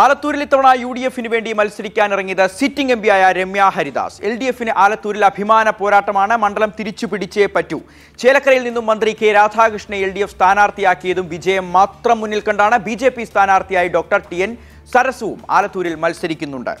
ആലത്തൂരിൽ ഇത്തവണ U D എഫിന് വേണ്ടി മത്സരിക്കാനിറങ്ങിയത് സിറ്റിംഗ് എം പിയായ രമ്യ ഹരിദാസ് എൽ ഡി എഫിന് ആലത്തൂരിൽ അഭിമാന പോരാട്ടമാണ് മണ്ഡലം തിരിച്ചു പിടിച്ചേ പറ്റൂ ചേലക്കരയിൽ നിന്നും മന്ത്രി കെ രാധാകൃഷ്ണനെ എൽ ഡി എഫ് സ്ഥാനാർത്ഥിയാക്കിയതും വിജയം മാത്രം മുന്നിൽ കണ്ടാണ് ബി ജെ പി സ്ഥാനാർത്ഥിയായി ഡോക്ടർ ടി എൻ സരസുവും ആലത്തൂരിൽ മത്സരിക്കുന്നുണ്ട്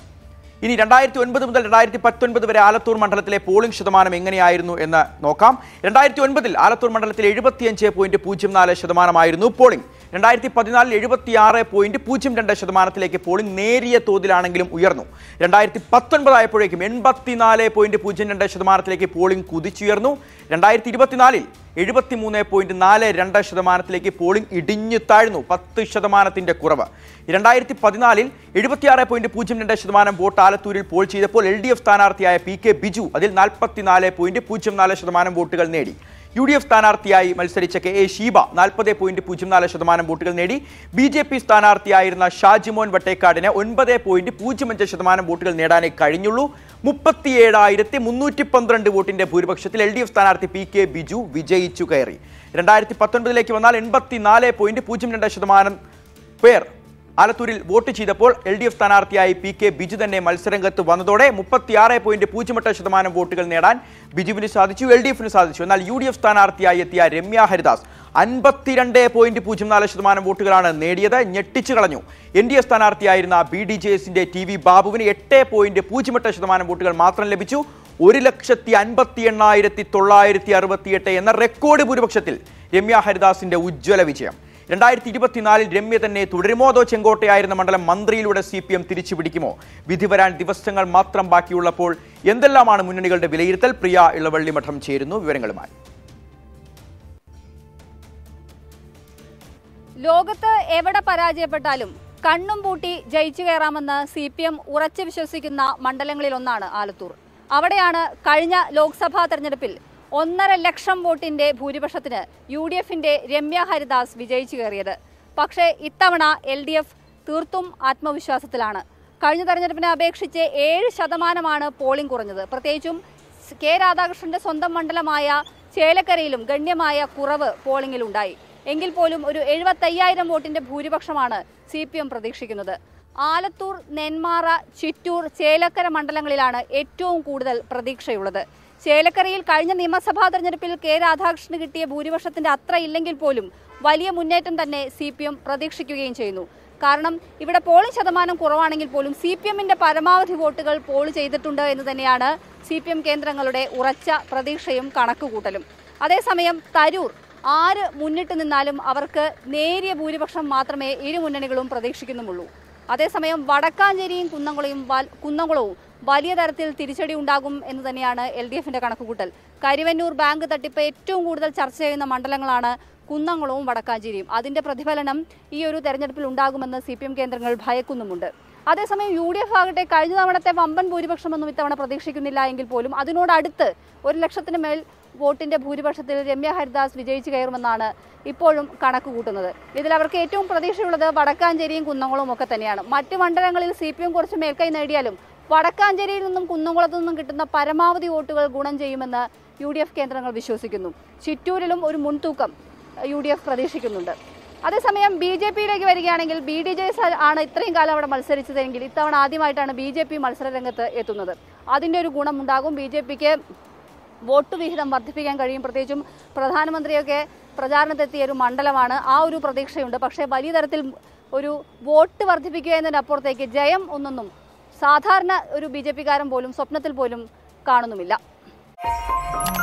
ഇനി രണ്ടായിരത്തി ഒൻപത് മുതൽ രണ്ടായിരത്തി പത്തൊൻപത് വരെ ആലത്തൂർ മണ്ഡലത്തിലെ പോളിംഗ് ശതമാനം എങ്ങനെയായിരുന്നു എന്ന് നോക്കാം രണ്ടായിരത്തി ഒൻപതിൽ ആലത്തൂർ മണ്ഡലത്തിൽ എഴുപത്തിയഞ്ച് പോയിന്റ് പൂജ്യം നാല് ശതമാനമായിരുന്നു പോളിംഗ് രണ്ടായിരത്തി പതിനാലിൽ എഴുപത്തിയാറ് പോയിന്റ് പൂജ്യം രണ്ട് ശതമാനത്തിലേക്ക് പോളിംഗ് നേരിയ തോതിലാണെങ്കിലും ഉയർന്നു രണ്ടായിരത്തി പത്തൊൻപതായപ്പോഴേക്കും എൺപത്തിനാല് പോയിന്റ് പൂജ്യം രണ്ട് ശതമാനത്തിലേക്ക് പോളിംഗ് കുതിച്ചുയർന്നു രണ്ടായിരത്തി ഇരുപത്തിനാലിൽ എഴുപത്തി മൂന്ന് പോയിന്റ് നാല് രണ്ട് ശതമാനത്തിലേക്ക് പോളിംഗ് ഇടിഞ്ഞു താഴ്ന്നു പത്ത് ശതമാനത്തിന്റെ കുറവ് രണ്ടായിരത്തി പതിനാലിൽ എഴുപത്തിയാറ് പോയിന്റ് പൂജ്യം രണ്ട് ശതമാനം വോട്ട് ആലത്തൂരിൽ പോൾ ചെയ്തപ്പോൾ എൽ ഡി എഫ് സ്ഥാനാർത്ഥിയായ പി കെ ബിജു അതിൽ നാൽപ്പത്തിനാല് പോയിന്റ് പൂജ്യം നാല് ശതമാനം വോട്ടുകൾ നേടി യു ഡി എഫ് സ്ഥാനാർത്ഥിയായി മത്സരിച്ച കെ എ ഷീബ നാൽപ്പത് പോയിന്റ് പൂജ്യം നാല് ശതമാനം വോട്ടുകൾ നേടി ബി ജെ പി സ്ഥാനാർത്ഥിയായിരുന്ന ഷാജിമോൻ വട്ടേക്കാടിന് ഒൻപത് പോയിന്റ് പൂജ്യം അഞ്ച് ശതമാനം വോട്ടുകൾ നേടാനേ കഴിഞ്ഞുള്ളൂ മുപ്പത്തിയേഴായിരത്തി മുന്നൂറ്റി പന്ത്രണ്ട് വോട്ടിന്റെ ഭൂരിപക്ഷത്തിൽ എൽ ഡി എഫ് സ്ഥാനാർത്ഥി പി കെ ബിജു വിജയിച്ചു കയറി രണ്ടായിരത്തി പത്തൊൻപതിലേക്ക് വന്നാൽ എൺപത്തി നാല് പോയിന്റ് പൂജ്യം രണ്ട് ശതമാനം പേർ ആലത്തൂരിൽ വോട്ട് ചെയ്തപ്പോൾ എൽ ഡി എഫ് സ്ഥാനാർത്ഥിയായി പി കെ ബിജു തന്നെ മത്സരരംഗത്ത് വന്നതോടെ മുപ്പത്തിയാറ് പോയിന്റ് പൂജ്യം എട്ട് ശതമാനം വോട്ടുകൾ നേടാൻ ബിജുവിന് സാധിച്ചു എൽ ഡി എഫിന് സാധിച്ചു എന്നാൽ യു ഡി എഫ് സ്ഥാനാർത്ഥിയായി എത്തിയ രമ്യ ഹരിദാസ് അൻപത്തിരണ്ട് പോയിന്റ് പൂജ്യം നാല് ശതമാനം വോട്ടുകളാണ് നേടിയത് ഞെട്ടിച്ചു കളഞ്ഞു എൻ ഡി എ സ്ഥാനാർത്ഥിയായിരുന്ന ബി ഡി ജെ എസിന്റെ ടി വി ബാബുവിന് എട്ട് പോയിന്റ് പൂജ്യം എട്ട് ശതമാനം വോട്ടുകൾ മാത്രം ലഭിച്ചു ഒരു ലക്ഷത്തി അൻപത്തി എണ്ണായിരത്തി തൊള്ളായിരത്തി അറുപത്തിയെട്ട് എന്ന റെക്കോർഡ് ഭൂരിപക്ഷത്തിൽ രമ്യ ഹരിദാസിന്റെ ഉജ്ജ്വല വിജയം രണ്ടായിരത്തി ഇരുപത്തിനാലിൽ രമ്യ തന്നെ തുടരുമോ അതോ ചെങ്കോട്ടയായിരുന്ന മണ്ഡലം മന്ത്രിയിലൂടെ സി പി എം തിരിച്ചു പിടിക്കുമോ വിധി വരാൻ ദിവസങ്ങൾ മാത്രം ബാക്കിയുള്ളപ്പോൾ എന്തെല്ലാമാണ് മുന്നണികളുടെ വിലയിരുത്തൽ പ്രിയ ഇളവള്ളി മഠം ചേരുന്നു വിവരങ്ങളുമായി ലോകത്ത് എവിടെ പരാജയപ്പെട്ടാലും കണ്ണും പൂട്ടി ജയിച്ചു കയറാമെന്ന് സി പി എം ഉറച്ചു വിശ്വസിക്കുന്ന മണ്ഡലങ്ങളിലൊന്നാണ് ആലത്തൂർ അവിടെയാണ് കഴിഞ്ഞ ലോക്സഭാ തെരഞ്ഞെടുപ്പിൽ ഒന്നര ലക്ഷം വോട്ടിന്റെ ഭൂരിപക്ഷത്തിന് യു ഡി എഫിന്റെ രമ്യ ഹരിദാസ് വിജയിച്ചു കയറിയത് പക്ഷേ ഇത്തവണ എൽ ഡി എഫ് തീർത്തും ആത്മവിശ്വാസത്തിലാണ് കഴിഞ്ഞ തെരഞ്ഞെടുപ്പിനെ അപേക്ഷിച്ച് ഏഴ് ശതമാനമാണ് പോളിംഗ് കുറഞ്ഞത് പ്രത്യേകിച്ചും കെ രാധാകൃഷ്ണന്റെ സ്വന്തം മണ്ഡലമായ ചേലക്കരയിലും ഗണ്യമായ കുറവ് പോളിംഗിലുണ്ടായി എങ്കിൽ പോലും ഒരു എഴുപത്തയ്യായിരം വോട്ടിന്റെ ഭൂരിപക്ഷമാണ് സി പി എം പ്രതീക്ഷിക്കുന്നത് ആലത്തൂർ നെന്മാറ ചിറ്റൂർ ചേലക്കര മണ്ഡലങ്ങളിലാണ് ഏറ്റവും കൂടുതൽ പ്രതീക്ഷയുള്ളത് ചേലക്കരയിൽ കഴിഞ്ഞ നിയമസഭാ തെരഞ്ഞെടുപ്പിൽ കെ രാധാകൃഷ്ണന് കിട്ടിയ ഭൂരിപക്ഷത്തിന്റെ അത്ര ഇല്ലെങ്കിൽ പോലും വലിയ മുന്നേറ്റം തന്നെ സി പി എം പ്രതീക്ഷിക്കുകയും ചെയ്യുന്നു കാരണം ഇവിടെ പോളിംഗ് ശതമാനം കുറവാണെങ്കിൽ പോലും സി പി എമ്മിന്റെ പരമാവധി വോട്ടുകൾ പോൾ ചെയ്തിട്ടുണ്ട് എന്ന് തന്നെയാണ് സി പി എം കേന്ദ്രങ്ങളുടെ ഉറച്ച പ്രതീക്ഷയും കണക്കുകൂട്ടലും അതേസമയം തരൂർ ആര് മുന്നിട്ട് നിന്നാലും അവർക്ക് നേരിയ ഭൂരിപക്ഷം മാത്രമേ ഇരുമുന്നണികളും മുന്നണികളും പ്രതീക്ഷിക്കുന്നുമുള്ളൂ അതേസമയം വടക്കാഞ്ചേരിയും കുന്നംകുളയും കുന്നംകുളവും വലിയ തരത്തിൽ തിരിച്ചടി ഉണ്ടാകും എന്ന് തന്നെയാണ് എൽ ഡി എഫിന്റെ കണക്കുകൂട്ടൽ കരുവന്നൂർ ബാങ്ക് തട്ടിപ്പ് ഏറ്റവും കൂടുതൽ ചർച്ച ചെയ്യുന്ന മണ്ഡലങ്ങളാണ് കുന്നംകുളവും വടക്കാഞ്ചേരിയും അതിന്റെ പ്രതിഫലനം ഈ ഒരു തെരഞ്ഞെടുപ്പിൽ ഉണ്ടാകുമെന്ന് സി പി എം കേന്ദ്രങ്ങൾ ഭയക്കുന്നുമുണ്ട് അതേസമയം യു ഡി എഫ് ആകട്ടെ കഴിഞ്ഞ തവണത്തെ വമ്പൻ ഭൂരിപക്ഷമൊന്നും ഇത്തവണ പ്രതീക്ഷിക്കുന്നില്ല എങ്കിൽ പോലും അതിനോടടുത്ത് ഒരു ലക്ഷത്തിന് മേൽ വോട്ടിന്റെ ഭൂരിപക്ഷത്തിൽ രമ്യ ഹരിദാസ് വിജയിച്ചു കയറുമെന്നാണ് ഇപ്പോഴും കണക്ക് കൂട്ടുന്നത് ഇതിൽ അവർക്ക് ഏറ്റവും പ്രതീക്ഷയുള്ളത് വടക്കാഞ്ചേരിയും കുന്നംകുളവും ഒക്കെ തന്നെയാണ് മറ്റു മണ്ഡലങ്ങളിൽ സി പി എം കുറച്ച് മേൽക്കൈ നേടിയാലും വടക്കാഞ്ചേരിയിൽ നിന്നും കുന്നംകുളത്തു നിന്നും കിട്ടുന്ന പരമാവധി വോട്ടുകൾ ഗുണം ചെയ്യുമെന്ന് യു ഡി എഫ് കേന്ദ്രങ്ങൾ വിശ്വസിക്കുന്നു ചിറ്റൂരിലും ഒരു മുൻതൂക്കം യു ഡി എഫ് പ്രതീക്ഷിക്കുന്നുണ്ട് അതേസമയം ബി ജെ പിയിലേക്ക് വരികയാണെങ്കിൽ ബി ഡി ജെ ആണ് ഇത്രയും കാലം അവിടെ മത്സരിച്ചതെങ്കിൽ ഇത്തവണ ആദ്യമായിട്ടാണ് ബി ജെ പി മത്സരരംഗത്ത് എത്തുന്നത് അതിൻ്റെ ഒരു ഗുണമുണ്ടാകും ബി ജെ പിക്ക് വോട്ട് വിഹിതം വർദ്ധിപ്പിക്കാൻ കഴിയും പ്രത്യേകിച്ചും പ്രധാനമന്ത്രിയൊക്കെ പ്രചാരണത്തെത്തിയ ഒരു മണ്ഡലമാണ് ആ ഒരു പ്രതീക്ഷയുണ്ട് പക്ഷേ വലിയ തരത്തിൽ ഒരു വോട്ട് വർദ്ധിപ്പിക്കുക എന്നതിനപ്പുറത്തേക്ക് ജയം ഒന്നൊന്നും സാധാരണ ഒരു ബി ജെ പോലും സ്വപ്നത്തിൽ പോലും കാണുന്നുമില്ല